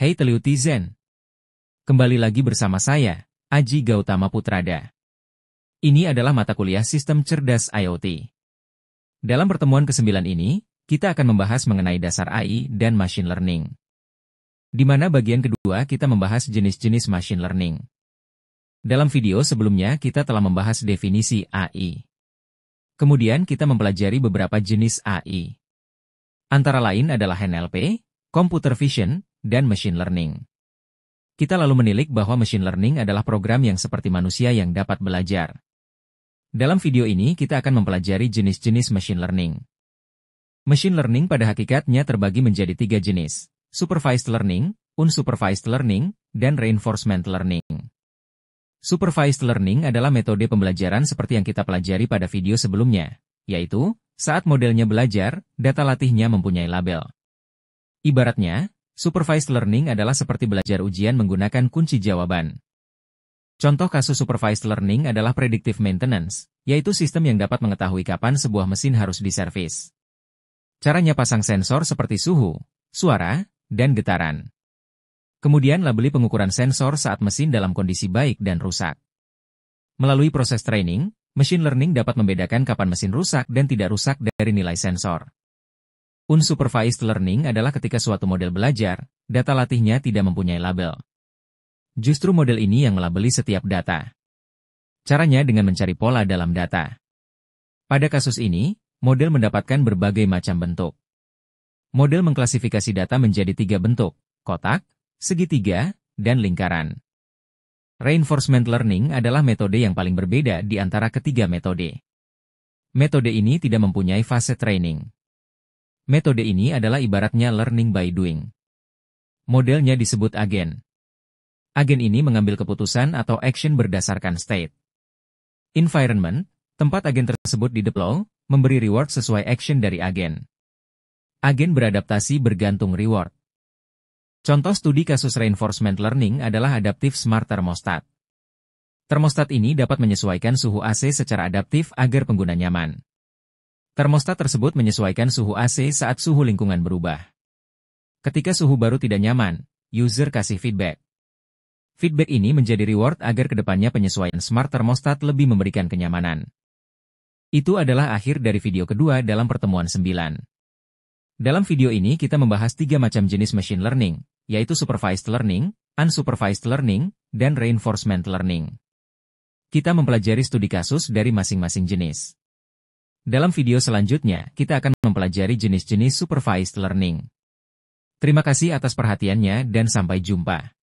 Hey teleutizen, Kembali lagi bersama saya, Aji Gautama Putrada. Ini adalah mata kuliah Sistem Cerdas IoT. Dalam pertemuan ke-9 ini, kita akan membahas mengenai dasar AI dan machine learning. Di mana bagian kedua kita membahas jenis-jenis machine learning. Dalam video sebelumnya kita telah membahas definisi AI. Kemudian kita mempelajari beberapa jenis AI. Antara lain adalah NLP, computer vision, dan machine learning. Kita lalu menilik bahwa machine learning adalah program yang seperti manusia yang dapat belajar. Dalam video ini kita akan mempelajari jenis-jenis machine learning. Machine learning pada hakikatnya terbagi menjadi tiga jenis, supervised learning, unsupervised learning, dan reinforcement learning. Supervised learning adalah metode pembelajaran seperti yang kita pelajari pada video sebelumnya, yaitu saat modelnya belajar, data latihnya mempunyai label. Ibaratnya, Supervised learning adalah seperti belajar ujian menggunakan kunci jawaban. Contoh kasus supervised learning adalah predictive maintenance, yaitu sistem yang dapat mengetahui kapan sebuah mesin harus diservis. Caranya pasang sensor seperti suhu, suara, dan getaran. Kemudian labeli pengukuran sensor saat mesin dalam kondisi baik dan rusak. Melalui proses training, machine learning dapat membedakan kapan mesin rusak dan tidak rusak dari nilai sensor. Unsupervised learning adalah ketika suatu model belajar, data latihnya tidak mempunyai label. Justru model ini yang melabeli setiap data. Caranya dengan mencari pola dalam data. Pada kasus ini, model mendapatkan berbagai macam bentuk. Model mengklasifikasi data menjadi tiga bentuk, kotak, segitiga, dan lingkaran. Reinforcement learning adalah metode yang paling berbeda di antara ketiga metode. Metode ini tidak mempunyai fase training. Metode ini adalah ibaratnya learning by doing. Modelnya disebut agen. Agen ini mengambil keputusan atau action berdasarkan state. Environment, tempat agen tersebut dideploy, memberi reward sesuai action dari agen. Agen beradaptasi bergantung reward. Contoh studi kasus reinforcement learning adalah adaptif smart thermostat. Termostat ini dapat menyesuaikan suhu AC secara adaptif agar pengguna nyaman. Termostat tersebut menyesuaikan suhu AC saat suhu lingkungan berubah. Ketika suhu baru tidak nyaman, user kasih feedback. Feedback ini menjadi reward agar kedepannya penyesuaian smart thermostat lebih memberikan kenyamanan. Itu adalah akhir dari video kedua dalam pertemuan 9. Dalam video ini kita membahas tiga macam jenis machine learning, yaitu supervised learning, unsupervised learning, dan reinforcement learning. Kita mempelajari studi kasus dari masing-masing jenis. Dalam video selanjutnya, kita akan mempelajari jenis-jenis supervised learning. Terima kasih atas perhatiannya dan sampai jumpa.